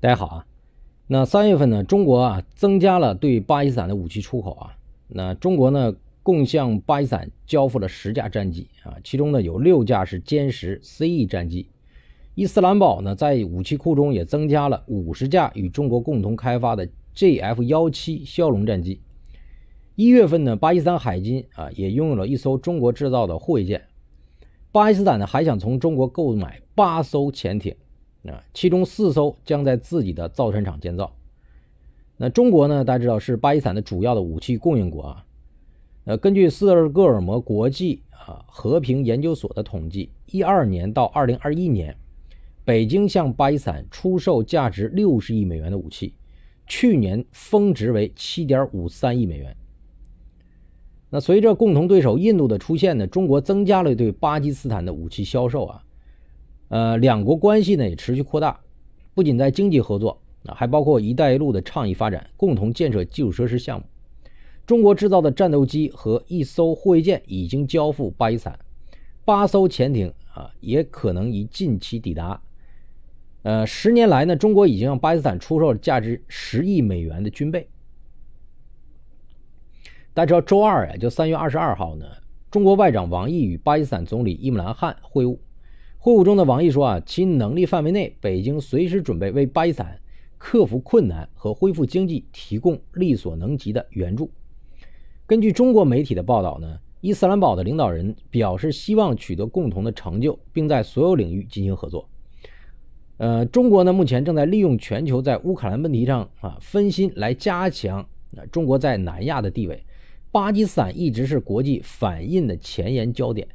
大家好啊，那三月份呢，中国啊增加了对巴基斯坦的武器出口啊。那中国呢，共向巴基斯坦交付了十架战机啊，其中呢有六架是歼十 CE 战机。伊斯兰堡呢，在武器库中也增加了五十架与中国共同开发的 JF- 幺七枭龙战机。一月份呢，巴基斯坦海军啊也拥有了一艘中国制造的护卫舰。巴基斯坦呢还想从中国购买八艘潜艇。啊，其中四艘将在自己的造船厂建造。那中国呢？大家知道是巴基斯坦的主要的武器供应国啊。呃，根据斯德哥尔摩国际啊和平研究所的统计，一二年到二零二一年，北京向巴基斯坦出售价值六十亿美元的武器，去年峰值为七点五三亿美元。那随着共同对手印度的出现呢，中国增加了对巴基斯坦的武器销售啊。呃，两国关系呢也持续扩大，不仅在经济合作啊，还包括“一带一路”的倡议发展，共同建设基础设施项目。中国制造的战斗机和一艘护卫舰已经交付巴基斯坦，八艘潜艇啊也可能于近期抵达。呃，十年来呢，中国已经向巴基斯坦出售了价值十亿美元的军备。大家知道，周二啊，就三月二十二号呢，中国外长王毅与巴基斯坦总理伊姆兰汗会晤。会晤中的王毅说啊，其能力范围内，北京随时准备为巴基斯坦克服困难和恢复经济提供力所能及的援助。根据中国媒体的报道呢，伊斯兰堡的领导人表示希望取得共同的成就，并在所有领域进行合作。呃，中国呢目前正在利用全球在乌克兰问题上啊分心来加强啊中国在南亚的地位。巴基斯坦一直是国际反印的前沿焦点。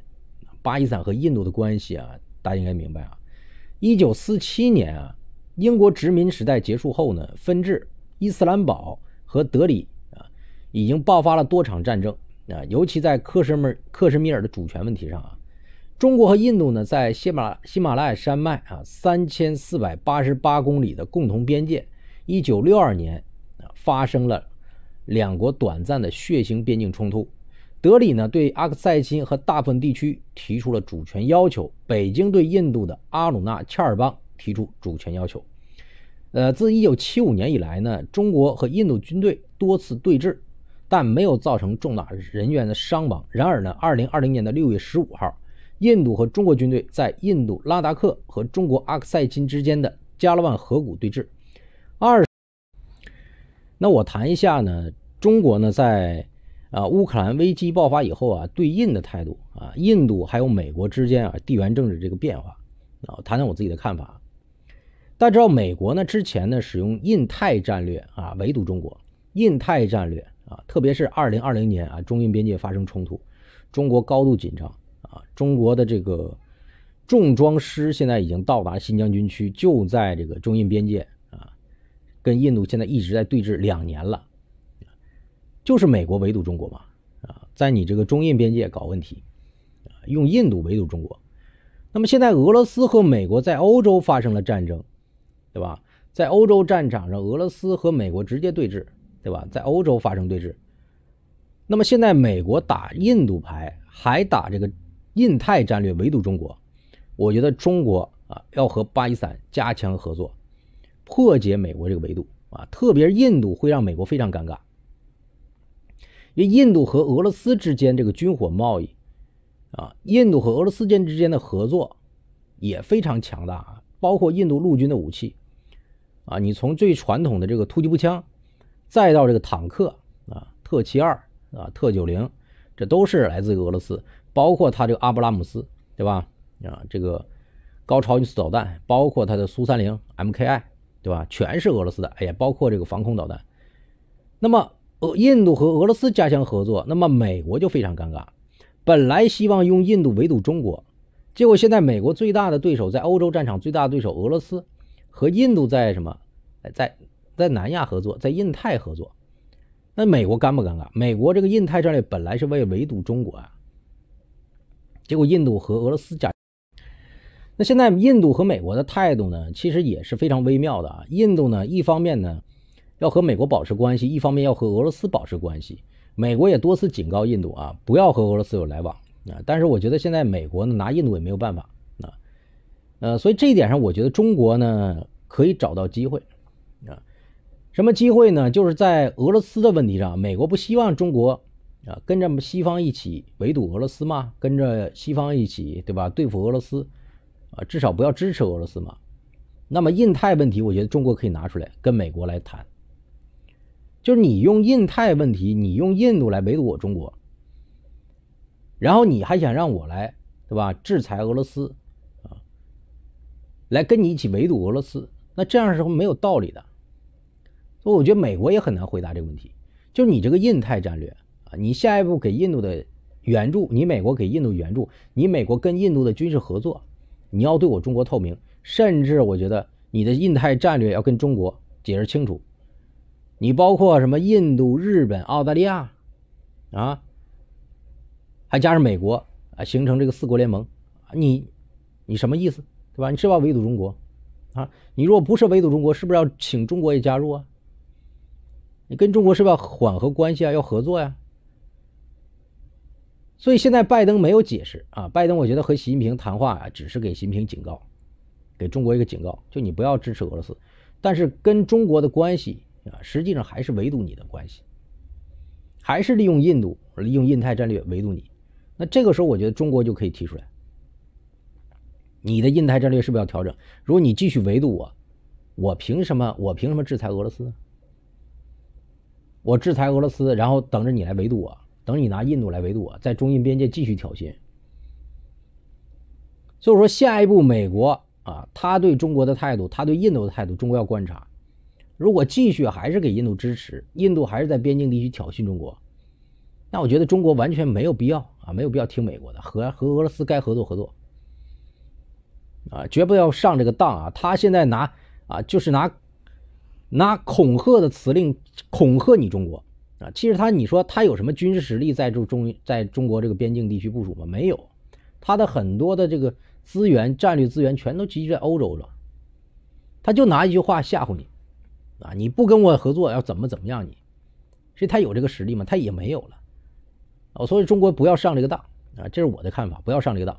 巴基斯坦和印度的关系啊。大家应该明白啊，一九四七年啊，英国殖民时代结束后呢，分治伊斯兰堡和德里啊，已经爆发了多场战争啊，尤其在克什米尔克什米尔的主权问题上啊，中国和印度呢，在喜马喜马拉雅山脉啊三千四百八十八公里的共同边界，一九六二年发生了两国短暂的血腥边境冲突。德里呢对阿克塞钦和大部分地区提出了主权要求，北京对印度的阿鲁纳恰尔邦提出主权要求。呃，自1975年以来呢，中国和印度军队多次对峙，但没有造成重大人员的伤亡。然而呢，2020年的6月15号，印度和中国军队在印度拉达克和中国阿克塞钦之间的加勒万河谷对峙。二，那我谈一下呢，中国呢在。啊，乌克兰危机爆发以后啊，对印的态度啊，印度还有美国之间啊，地缘政治这个变化啊，谈谈我自己的看法。大家知道，美国呢，之前呢，使用印太战略啊，围堵中国。印太战略啊，特别是2020年啊，中印边界发生冲突，中国高度紧张啊，中国的这个重装师现在已经到达新疆军区，就在这个中印边界啊，跟印度现在一直在对峙两年了。就是美国围堵中国嘛，啊，在你这个中印边界搞问题，啊，用印度围堵中国。那么现在俄罗斯和美国在欧洲发生了战争，对吧？在欧洲战场上，俄罗斯和美国直接对峙，对吧？在欧洲发生对峙。那么现在美国打印度牌，还打这个印太战略围堵中国，我觉得中国啊要和巴基斯坦加强合作，破解美国这个围堵啊，特别是印度会让美国非常尴尬。因为印度和俄罗斯之间这个军火贸易，啊，印度和俄罗斯间之间的合作也非常强大，包括印度陆军的武器，啊，你从最传统的这个突击步枪，再到这个坦克，啊，特七二啊，特九零，这都是来自于俄罗斯，包括它这个阿布拉姆斯，对吧？啊，这个高超音速导弹，包括它的苏三零 MKI，对吧？全是俄罗斯的，哎呀，包括这个防空导弹，那么。俄印度和俄罗斯加强合作，那么美国就非常尴尬。本来希望用印度围堵中国，结果现在美国最大的对手在欧洲战场，最大的对手俄罗斯和印度在什么？在在南亚合作，在印太合作。那美国尴不尴尬？美国这个印太战略本来是为围堵中国啊，结果印度和俄罗斯加。那现在印度和美国的态度呢，其实也是非常微妙的啊。印度呢，一方面呢。要和美国保持关系，一方面要和俄罗斯保持关系。美国也多次警告印度啊，不要和俄罗斯有来往啊。但是我觉得现在美国呢拿印度也没有办法啊。呃，所以这一点上，我觉得中国呢可以找到机会啊。什么机会呢？就是在俄罗斯的问题上，美国不希望中国啊跟着西方一起围堵俄罗斯吗？跟着西方一起对吧？对付俄罗斯啊，至少不要支持俄罗斯嘛。那么印太问题，我觉得中国可以拿出来跟美国来谈。就是你用印太问题，你用印度来围堵我中国，然后你还想让我来，对吧？制裁俄罗斯，啊，来跟你一起围堵俄罗斯，那这样是没有道理的。所以我觉得美国也很难回答这个问题。就是你这个印太战略啊，你下一步给印度的援助，你美国给印度援助，你美国跟印度的军事合作，你要对我中国透明，甚至我觉得你的印太战略要跟中国解释清楚。你包括什么？印度、日本、澳大利亚，啊，还加上美国啊，形成这个四国联盟。你，你什么意思？对吧？你是要围堵中国啊？你如果不是围堵中国，是不是要请中国也加入啊？你跟中国是吧？缓和关系啊，要合作呀。所以现在拜登没有解释啊。拜登我觉得和习近平谈话啊，只是给习近平警告，给中国一个警告，就你不要支持俄罗斯。但是跟中国的关系。啊，实际上还是围堵你的关系，还是利用印度、利用印太战略围堵你。那这个时候，我觉得中国就可以提出来，你的印太战略是不是要调整？如果你继续围堵我，我凭什么？我凭什么制裁俄罗斯？我制裁俄罗斯，然后等着你来围堵我，等你拿印度来围堵我，在中印边界继续挑衅。所以说，下一步美国啊，他对中国的态度，他对印度的态度，中国要观察。如果继续还是给印度支持，印度还是在边境地区挑衅中国，那我觉得中国完全没有必要啊，没有必要听美国的，和和俄罗斯该合作合作，啊，绝不要上这个当啊！他现在拿啊，就是拿拿恐吓的词令恐吓你中国啊！其实他你说他有什么军事实力在中在中国这个边境地区部署吗？没有，他的很多的这个资源战略资源全都聚集在欧洲了，他就拿一句话吓唬你。啊！你不跟我合作，要怎么怎么样你？所以他有这个实力吗？他也没有了。哦，所以中国不要上这个当啊！这是我的看法，不要上这个当。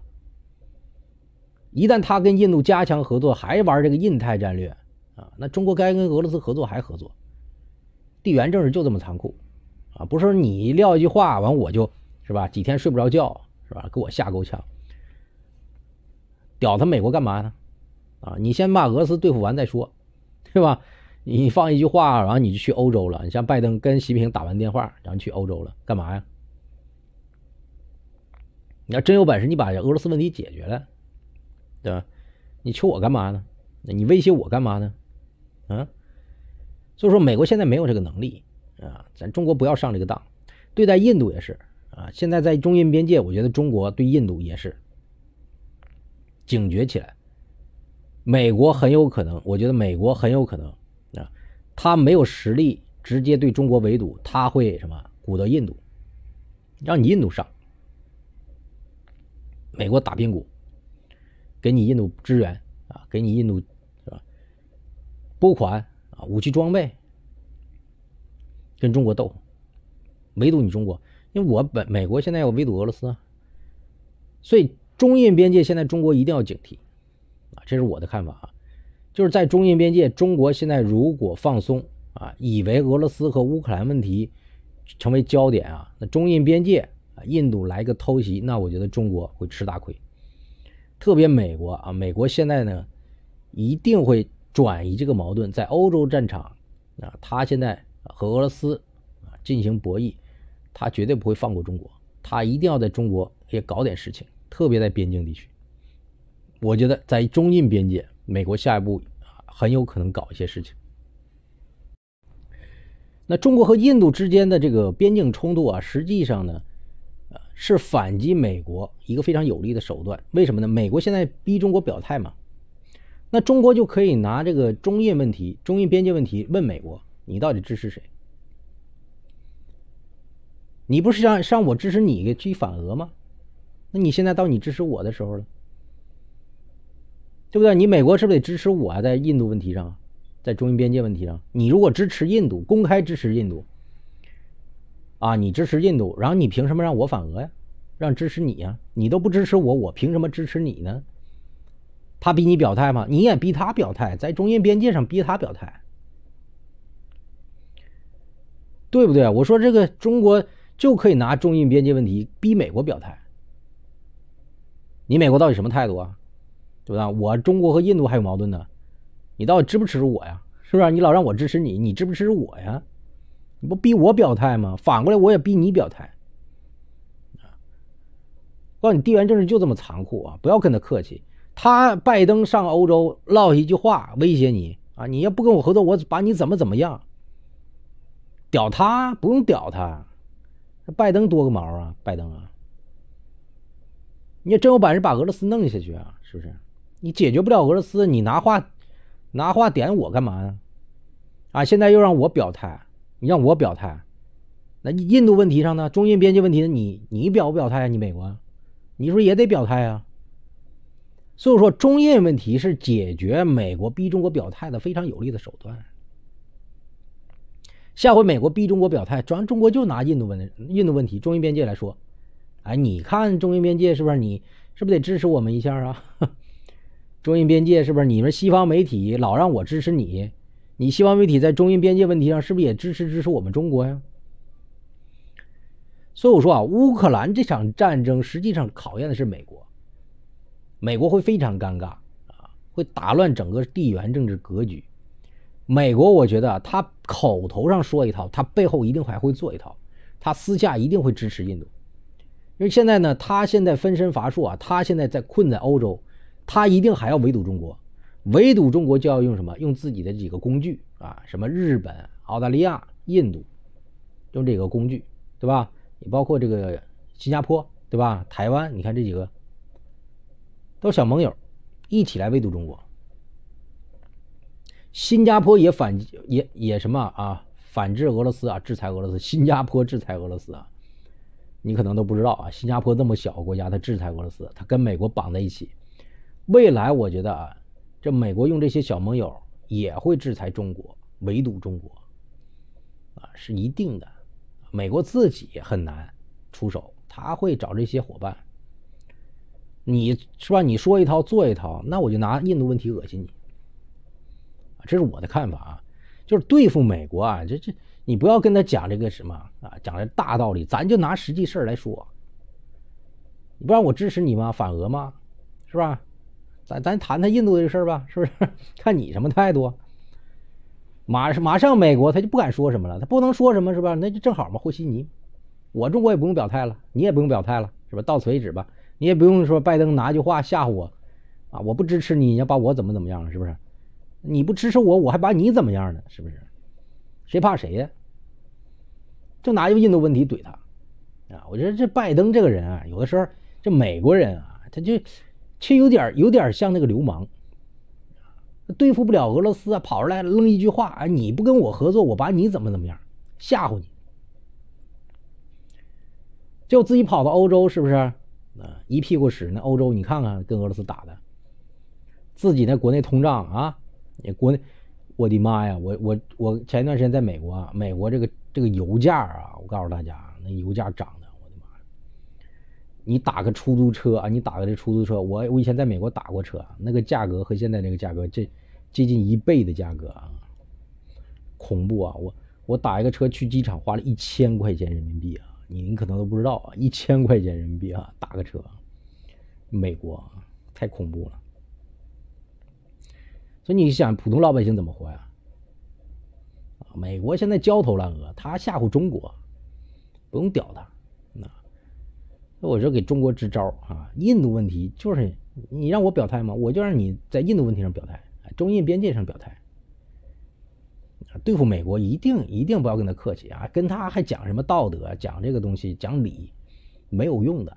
一旦他跟印度加强合作，还玩这个印太战略啊，那中国该跟俄罗斯合作还合作。地缘政治就这么残酷啊！不是你撂一句话完我就，是吧？几天睡不着觉，是吧？给我吓够呛。屌他美国干嘛呢？啊！你先把俄罗斯对付完再说，对吧？你放一句话，然后你就去欧洲了。你像拜登跟习近平打完电话，然后去欧洲了，干嘛呀？你要真有本事，你把俄罗斯问题解决了，对吧？你求我干嘛呢？你威胁我干嘛呢？啊？所以说，美国现在没有这个能力啊。咱中国不要上这个当。对待印度也是啊。现在在中印边界，我觉得中国对印度也是警觉起来。美国很有可能，我觉得美国很有可能。他没有实力直接对中国围堵，他会什么鼓捣印度，让你印度上，美国打边鼓，给你印度支援啊，给你印度是吧？拨款啊，武器装备，跟中国斗，围堵你中国，因为我本美国现在要围堵俄罗斯，所以中印边界现在中国一定要警惕啊，这是我的看法啊。就是在中印边界，中国现在如果放松啊，以为俄罗斯和乌克兰问题成为焦点啊，那中印边界啊，印度来个偷袭，那我觉得中国会吃大亏。特别美国啊，美国现在呢一定会转移这个矛盾，在欧洲战场啊，他现在和俄罗斯啊进行博弈，他绝对不会放过中国，他一定要在中国也搞点事情，特别在边境地区。我觉得在中印边界。美国下一步很有可能搞一些事情。那中国和印度之间的这个边境冲突啊，实际上呢，呃，是反击美国一个非常有力的手段。为什么呢？美国现在逼中国表态嘛，那中国就可以拿这个中印问题、中印边界问题问美国：你到底支持谁？你不是让让我支持你去反俄吗？那你现在到你支持我的时候了。对不对？你美国是不是得支持我啊？在印度问题上，在中印边界问题上？你如果支持印度，公开支持印度，啊，你支持印度，然后你凭什么让我反俄呀？让支持你呀？你都不支持我，我凭什么支持你呢？他逼你表态吗？你也逼他表态，在中印边界上逼他表态，对不对？我说这个中国就可以拿中印边界问题逼美国表态。你美国到底什么态度啊？对吧？我中国和印度还有矛盾呢，你到底支不支持我呀？是不是？你老让我支持你，你支不支持我呀？你不逼我表态吗？反过来我也逼你表态。告诉你，地缘政治就这么残酷啊！不要跟他客气。他拜登上欧洲唠下一句话，威胁你啊！你要不跟我合作，我把你怎么怎么样。屌他，不用屌他。拜登多个毛啊？拜登啊？你要真有本事把俄罗斯弄下去啊？是不是？你解决不了俄罗斯，你拿话拿话点我干嘛呀？啊，现在又让我表态，你让我表态，那印度问题上呢？中印边界问题呢？你你表不表态啊？你美国，你是不是也得表态啊？所以说，中印问题是解决美国逼中国表态的非常有力的手段。下回美国逼中国表态，咱中国就拿印度问印度问题、中印边界来说，哎，你看中印边界是不是你是不是得支持我们一下啊？中印边界是不是？你们西方媒体老让我支持你，你西方媒体在中印边界问题上是不是也支持支持我们中国呀？所以我说啊，乌克兰这场战争实际上考验的是美国，美国会非常尴尬啊，会打乱整个地缘政治格局。美国我觉得他口头上说一套，他背后一定还会做一套，他私下一定会支持印度，因为现在呢，他现在分身乏术啊，他现在在困在欧洲。他一定还要围堵中国，围堵中国就要用什么？用自己的几个工具啊，什么日本、澳大利亚、印度，用这个工具，对吧？也包括这个新加坡，对吧？台湾，你看这几个都是小盟友，一起来围堵中国。新加坡也反也也什么啊？反制俄罗斯啊，制裁俄罗斯。新加坡制裁俄罗斯啊，你可能都不知道啊。新加坡这么小国家，它制裁俄罗斯，它跟美国绑在一起。未来我觉得啊，这美国用这些小盟友也会制裁中国、围堵中国，啊是一定的。美国自己很难出手，他会找这些伙伴。你是吧？你说一套做一套，那我就拿印度问题恶心你。这是我的看法啊，就是对付美国啊，这这你不要跟他讲这个什么啊，讲这大道理，咱就拿实际事儿来说。不让我支持你吗？反俄吗？是吧？咱咱谈谈印度这事儿吧，是不是？看你什么态度。马马上美国他就不敢说什么了，他不能说什么是吧？那就正好嘛，和稀泥。我中国也不用表态了，你也不用表态了，是吧？到此为止吧。你也不用说拜登拿句话吓唬我，啊，我不支持你，你要把我怎么怎么样，是不是？你不支持我，我还把你怎么样呢？是不是？谁怕谁呀？就拿一个印度问题怼他，啊，我觉得这拜登这个人啊，有的时候这美国人啊，他就。却有点有点像那个流氓，对付不了俄罗斯啊，跑出来扔一句话啊，你不跟我合作，我把你怎么怎么样，吓唬你，就自己跑到欧洲是不是？啊，一屁股屎那欧洲你看看跟俄罗斯打的，自己那国内通胀啊，你国内，我的妈呀，我我我前一段时间在美国啊，美国这个这个油价啊，我告诉大家那油价涨的。你打个出租车啊！你打个这出租车，我我以前在美国打过车，那个价格和现在这个价格，这接近一倍的价格啊，恐怖啊！我我打一个车去机场，花了一千块钱人民币啊！你你可能都不知道啊，一千块钱人民币啊，打个车，美国太恐怖了。所以你想普通老百姓怎么活呀？啊，美国现在焦头烂额，他吓唬中国，不用屌他。那我就给中国支招儿啊，印度问题就是你让我表态吗？我就让你在印度问题上表态，中印边界上表态。对付美国，一定一定不要跟他客气啊，跟他还讲什么道德、讲这个东西、讲理，没有用的。